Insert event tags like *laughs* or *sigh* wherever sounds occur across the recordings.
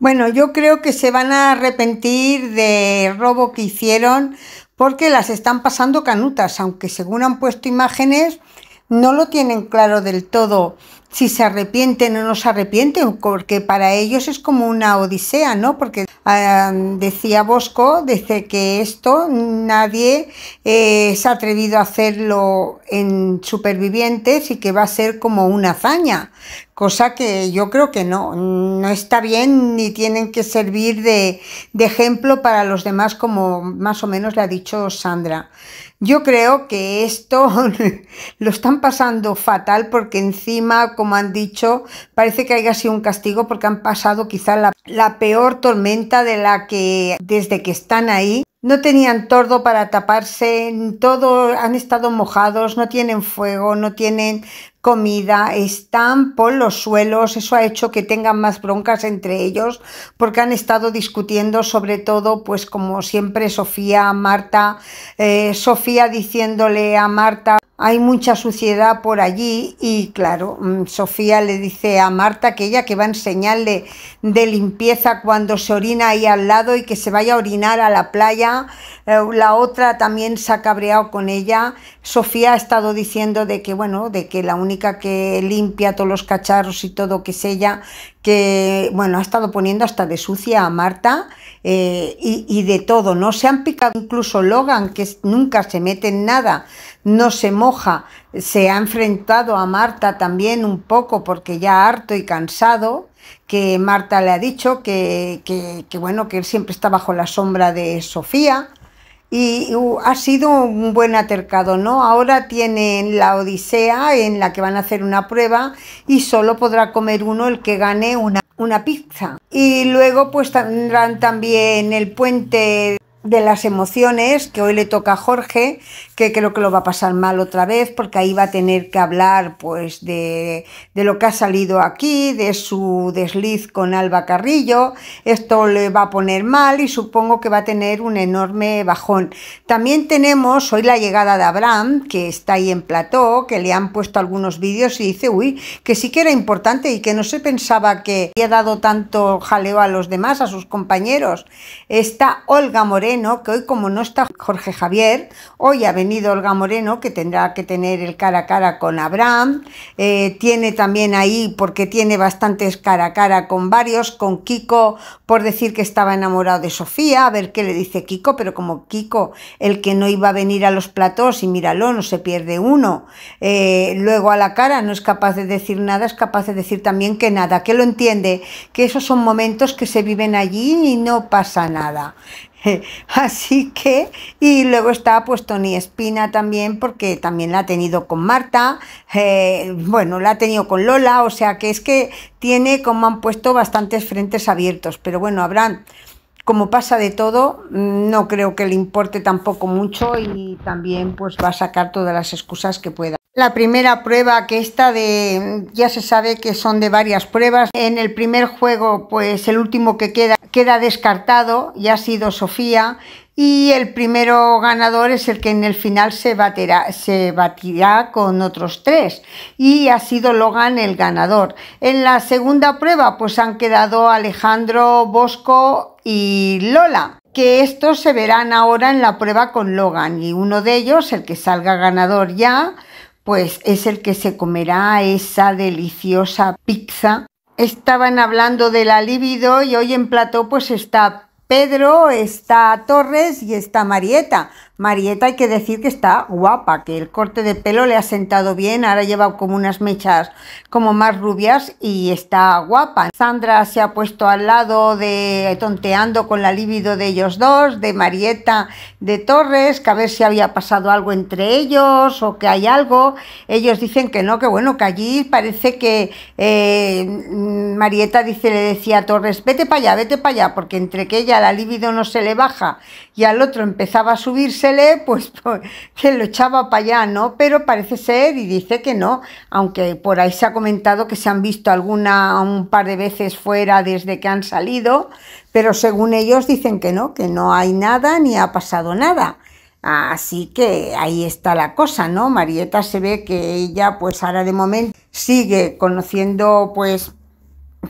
Bueno, yo creo que se van a arrepentir del robo que hicieron porque las están pasando canutas, aunque según han puesto imágenes no lo tienen claro del todo si se arrepienten o no se arrepienten, porque para ellos es como una odisea, ¿no? Porque ah, decía Bosco, dice que esto nadie eh, se ha atrevido a hacerlo en supervivientes y que va a ser como una hazaña, cosa que yo creo que no, no está bien ni tienen que servir de ejemplo para los demás, como más o menos le ha dicho Sandra. Yo creo que esto *laughs* lo están pasando fatal porque encima como han dicho, parece que haya sido un castigo porque han pasado quizá la, peor tormenta de la que desde que están ahí no tenían tordo para taparse, todo han estado mojados, no tienen fuego, no tienen comida, están por los suelos, eso ha hecho que tengan más broncas entre ellos porque han estado discutiendo sobre todo, pues como siempre, Sofía, Marta, eh, Sofía diciéndole a Marta, hay mucha suciedad por allí y claro, mm, Sofía le dice a Marta que ella que va a enseñarle de limpieza cuando se orina ahí al lado y que se vaya a orinar a la playa. Eh, la otra también se ha cabreado con ella. Sofía ha estado diciendo de que, bueno, de que la única que limpia todos los cacharros y todo, que es ella, que bueno, ha estado poniendo hasta de sucia a Marta eh, y, de todo, ¿no? Se han picado incluso Logan, que nunca se mete en nada, no se moja, se ha enfrentado a Marta también un poco porque ya harto y cansado, que Marta le ha dicho que, que bueno, que él siempre está bajo la sombra de Sofía y ha sido un buen atercado, ¿no? Ahora tienen la Odisea en la que van a hacer una prueba y solo podrá comer uno el que gane una, una pizza. Y luego pues tendrán también el puente de las emociones que hoy le toca a Jorge, que creo que lo va a pasar mal otra vez, porque ahí va a tener que hablar pues de, lo que ha salido aquí, de su desliz con Alba Carrillo, esto le va a poner mal y supongo que va a tener un enorme bajón. También tenemos hoy la llegada de Abraham, que está ahí en plató, que le han puesto algunos vídeos y dice, uy, que sí que era importante y que no se pensaba que había dado tanto jaleo a los demás, a sus compañeros. Está Olga Moreno, que hoy como no está Jorge Javier, hoy ha venido Olga Moreno, que tendrá que tener el cara a cara con Abraham. Eh, tiene también ahí, porque tiene bastantes cara a cara con varios, con Kiko, por decir que estaba enamorado de Sofía, a ver qué le dice Kiko, pero como Kiko, el que no iba a venir a los platós, y míralo, no se pierde uno. Eh, luego a la cara no es capaz de decir nada, es capaz de decir también que nada, que lo entiende, que esos son momentos que se viven allí y no pasa nada. *laughs* Así que, y luego está pues Tony Espina también, porque también la ha tenido con Marta, eh, bueno, la ha tenido con Lola, o sea que es que tiene, como han puesto, bastantes frentes abiertos, pero bueno, habrán, como pasa de todo, no creo que le importe tampoco mucho y también pues va a sacar todas las excusas que pueda. La primera prueba que está de, ya se sabe que son de varias pruebas, en el primer juego pues el último que queda queda descartado, ya ha sido Sofía, y el primero ganador es el que en el final se, se batirá con otros tres y ha sido Logan el ganador. En la segunda prueba pues han quedado Alejandro, Bosco y Lola que estos se verán ahora en la prueba con Logan y uno de ellos, el que salga ganador ya, pues es el que se comerá esa deliciosa pizza estaban hablando de la libido y hoy en plató pues está Pedro, está Torres y está Marieta. Marieta hay que decir que está guapa, que el corte de pelo le ha sentado bien, ahora lleva como unas mechas como más rubias y está guapa. Sandra se ha puesto al lado de tonteando con la libido de ellos dos, de Marieta, de Torres, que a ver si había pasado algo entre ellos o que hay algo. Ellos dicen que no, que bueno, que allí parece que eh, Marieta dice, le decía a Torres, vete para allá, vete para allá, porque entre que ella la libido no se le baja y al otro empezaba a subírsele, pues, *laughs* pues que lo echaba para allá, ¿no? Pero parece ser y dice que no, aunque por ahí se ha comentado que se han visto alguna, un par de veces fuera desde que han salido, pero según ellos dicen que no, que no hay nada ni ha pasado nada. Así que ahí está la cosa, ¿no? Marieta se ve que ella pues ahora de momento sigue conociendo pues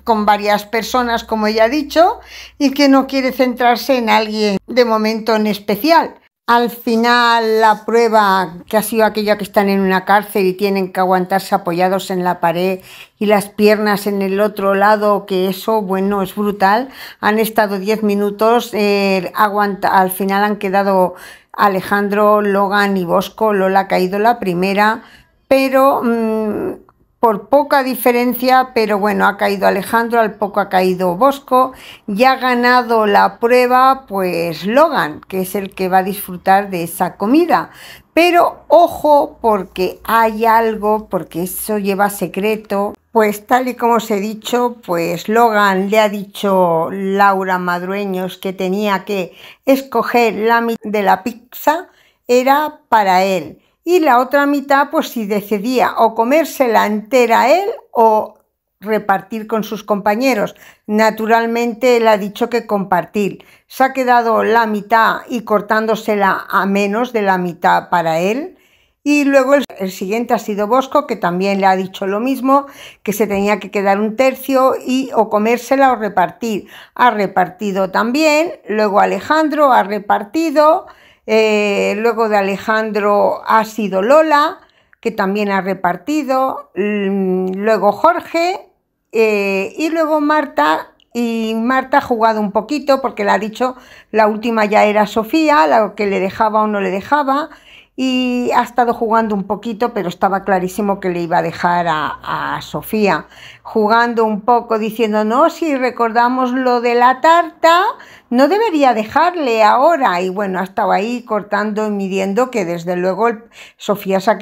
con varias personas, como ya he dicho, y que no quiere centrarse en alguien de momento en especial. Al final, la prueba que ha sido aquella que están en una cárcel y tienen que aguantarse apoyados en la pared y las piernas en el otro lado, que eso, bueno, es brutal. Han estado 10 minutos, eh, aguanta, al final han quedado Alejandro, Logan y Bosco. Lola ha caído la primera, pero mm, por poca diferencia, pero bueno, ha caído Alejandro, al poco ha caído Bosco, y ha ganado la prueba pues Logan, que es el que va a disfrutar de esa comida. Pero ojo porque hay algo, porque eso lleva secreto. Pues tal y como os he dicho, pues Logan le ha dicho Laura Madrueños que tenía que escoger la mitad de la pizza, era para él y la otra mitad pues si decidía o comérsela entera él o repartir con sus compañeros. Naturalmente él ha dicho que compartir. Se ha quedado la mitad y cortándosela a menos de la mitad para él. Y luego el, el, siguiente ha sido Bosco, que también le ha dicho lo mismo, que se tenía que quedar un tercio y o comérsela o repartir. Ha repartido también. Luego Alejandro ha repartido. Eh, luego de Alejandro ha sido Lola, que también ha repartido. Mm, luego Jorge eh, y luego Marta. Y Marta ha jugado un poquito porque le ha dicho la última ya era Sofía, la que le dejaba o no le dejaba. Y ha estado jugando un poquito, pero estaba clarísimo que le iba a dejar a Sofía. Jugando un poco, diciendo, no, si recordamos lo de la tarta, no debería dejarle ahora. Y bueno, ha estado ahí cortando y midiendo que desde luego Sofía se ha,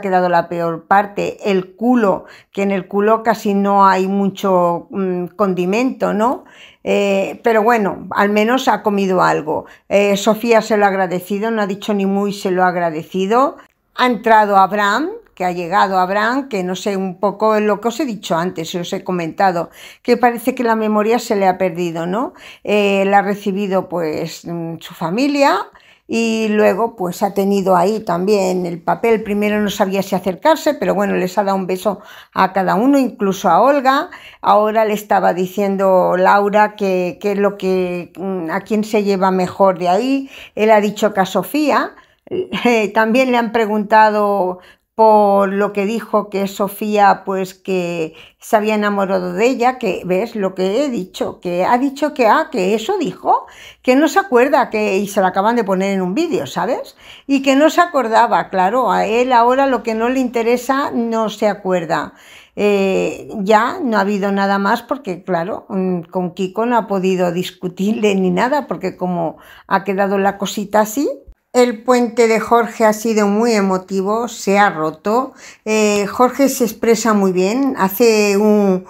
quedado, la peor parte, el culo, que en el culo casi no hay mucho mm, condimento, ¿no? Eh, pero bueno, al menos ha comido algo. Eh, Sofía se lo ha agradecido, no ha dicho ni muy se lo ha agradecido. Ha entrado Abraham, ha llegado Abraham, que no sé un poco lo que os he dicho antes, os he comentado, que parece que la memoria se le ha perdido, ¿no? Él eh, la ha recibido pues mm, su familia, y luego pues ha tenido ahí también el papel, primero no sabía si acercarse, pero bueno, les ha dado un beso a cada uno, incluso a Olga, ahora le estaba diciendo Laura que, que es lo que, mm, a quién se lleva mejor de ahí, él ha dicho que a Sofía, *laughs* eh, también le han preguntado lo que dijo que Sofía pues que se había enamorado de ella, que ves lo que he dicho, que ha dicho que ah, que eso dijo, que no se acuerda que y se lo acaban de poner en un vídeo, ¿sabes? Y que no se acordaba, claro, a él ahora lo que no le interesa no se acuerda. Eh, ya no ha habido nada más porque, claro, mm, con Kiko no ha podido discutirle ni nada, porque como ha quedado la cosita así, el puente de Jorge ha sido muy emotivo, se ha roto. Eh, Jorge se expresa muy bien, hace un,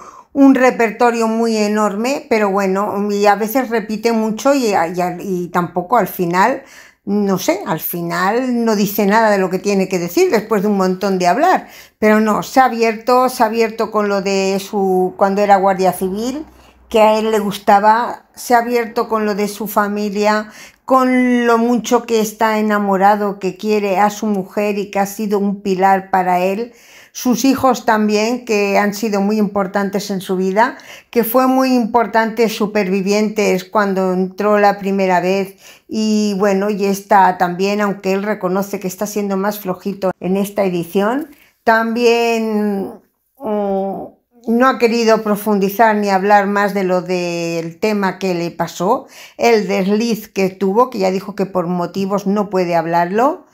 repertorio muy enorme, pero bueno, y a veces repite mucho y, y, tampoco al final, no sé, al final no dice nada de lo que tiene que decir después de un montón de hablar, pero no, se ha abierto, se ha abierto con lo de su, cuando era guardia civil, que a él le gustaba, se ha abierto con lo de su familia, con lo mucho que está enamorado, que quiere a su mujer y que ha sido un pilar para él, sus hijos también, que han sido muy importantes en su vida, que fue muy importante Supervivientes cuando entró la primera vez y bueno, y está también, aunque él reconoce que está siendo más flojito en esta edición, también... Mm, no ha querido profundizar ni hablar más de lo del tema que le pasó, el desliz que tuvo, que ya dijo que por motivos no puede hablarlo.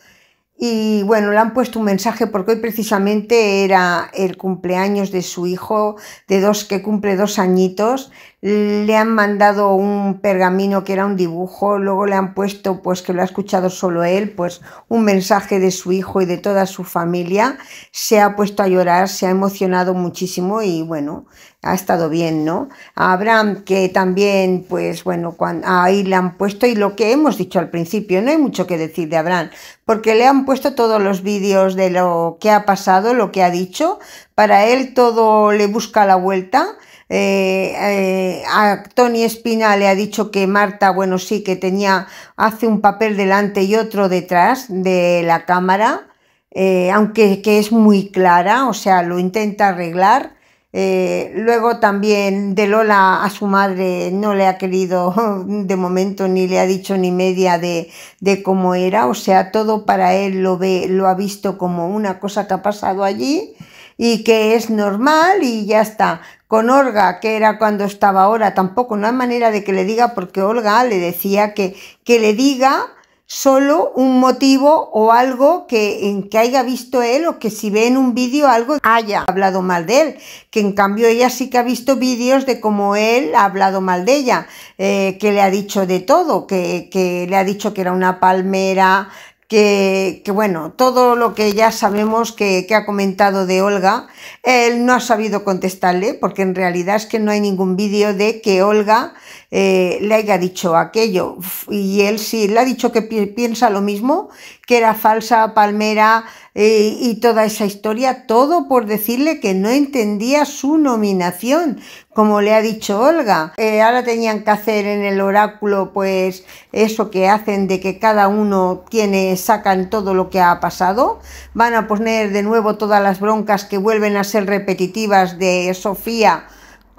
Y bueno, le han puesto un mensaje porque hoy precisamente era el cumpleaños de su hijo de dos que cumple dos añitos le han mandado un pergamino que era un dibujo, luego le han puesto, pues que lo ha escuchado solo él, pues un mensaje de su hijo y de toda su familia, se ha puesto a llorar, se ha emocionado muchísimo y bueno, ha estado bien, ¿no? A Abraham que también, pues bueno, ahí le han puesto y lo que hemos dicho al principio, no hay mucho que decir de Abraham, porque le han puesto todos los vídeos de lo que ha pasado, lo que ha dicho, para él todo le busca la vuelta eh, eh, a Tony Espina le ha dicho que Marta, bueno, sí, que tenía, hace un papel delante y otro detrás de la cámara, eh, aunque que es muy clara, o sea, lo intenta arreglar. luego también de Lola a su madre no le ha querido *laughs* de momento ni le ha dicho ni media de, de cómo era, o sea, todo para él lo ve, lo ha visto como una cosa que ha pasado allí y que es normal y ya está. Con Olga, que era cuando estaba ahora, tampoco, no hay manera de que le diga porque Olga le decía que, que le diga solo un motivo o algo que, en que haya visto él o que si ve en un vídeo algo haya hablado mal de él, que en cambio ella sí que ha visto vídeos de cómo él ha hablado mal de ella, eh, que le ha dicho de todo, que, que le ha dicho que era una palmera, que, bueno, todo lo que ya sabemos que, que ha comentado de Olga, él no ha sabido contestarle, porque en realidad es que no hay ningún vídeo de que Olga eh, le ha dicho aquello. Y él sí, le ha dicho que piensa lo mismo, que era falsa palmera eh, y toda esa historia, todo por decirle que no entendía su nominación, como le ha dicho Olga. Eh, ahora tenían que hacer en el oráculo pues eso que hacen de que cada uno tiene, sacan todo lo que ha pasado. Van a poner de nuevo todas las broncas que vuelven a ser repetitivas de Sofía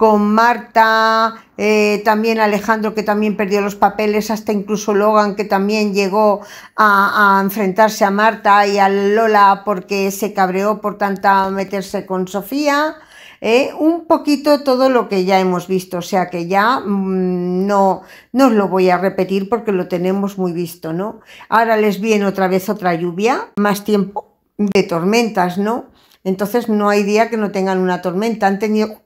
con Marta, eh, también Alejandro que también perdió los papeles, hasta incluso Logan que también llegó a, enfrentarse a Marta y a Lola porque se cabreó por tanta meterse con Sofía. Eh, un poquito todo lo que ya hemos visto, o sea que ya mm, no, no os lo voy a repetir porque lo tenemos muy visto, ¿no? Ahora les viene otra vez otra lluvia, más tiempo de tormentas, ¿no? Entonces no hay día que no tengan una tormenta, han tenido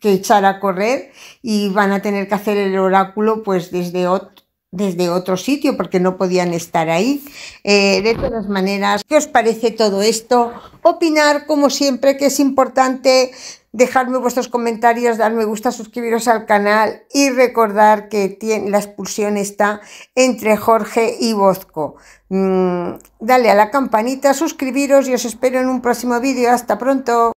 que echar a correr y van a tener que hacer el oráculo pues desde otro desde otro sitio porque no podían estar ahí. Eh, de todas maneras, ¿qué os parece todo esto? Opinar, como siempre, que es importante dejarme vuestros comentarios, dar me gusta, suscribiros al canal y recordar que la expulsión está entre Jorge y Bozco. Mm, dale a la campanita, suscribiros y os espero en un próximo vídeo. Hasta pronto.